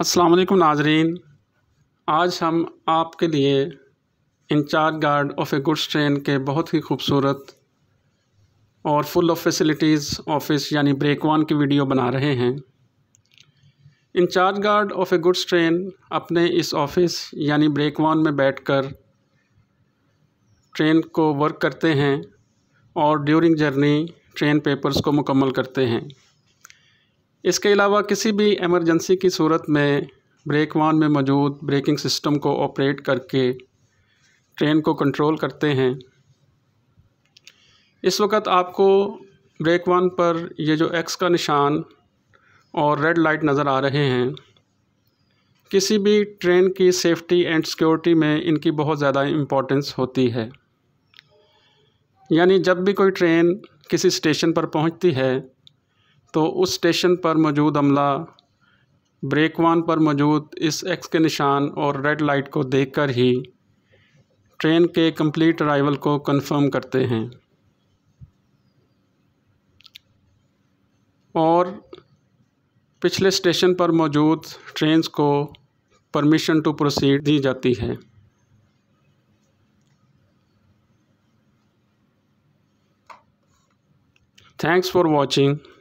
अस्सलाम नाजरीन आज हम आपके लिए incharge guard of a goods train के बहुत ही खूबसूरत और फुल ऑफ फैसिलिटीज़ ऑफिस यानी ब्रेक वन की वीडियो बना रहे हैं incharge guard of a goods train अपने इस ऑफिस यानी ब्रेक वन में बैठकर ट्रेन को वर्क करते हैं और ड्यूरिंग जर्नी ट्रेन पेपर्स को मुकम्मल करते हैं इसके अलावा किसी भी एमरजेंसी की सूरत में ब्रेक वान में मौजूद ब्रेकिंग सिस्टम को ऑपरेट करके ट्रेन को कंट्रोल करते हैं इस वक्त आपको ब्रेक वान पर ये जो एक्स का निशान और रेड लाइट नज़र आ रहे हैं किसी भी ट्रेन की सेफ़्टी एंड सिक्योरिटी में इनकी बहुत ज़्यादा इम्पोर्टेंस होती है यानी जब भी कोई ट्रेन किसी स्टेशन पर पहुंचती है तो उस स्टेशन पर मौजूद अमला ब्रेक वन पर मौजूद इस एक्स के निशान और रेड लाइट को देखकर ही ट्रेन के कंप्लीट अराइवल को कंफर्म करते हैं और पिछले स्टेशन पर मौजूद ट्रेन को परमिशन टू प्रोसीड दी जाती है थैंक्स फॉर वॉचिंग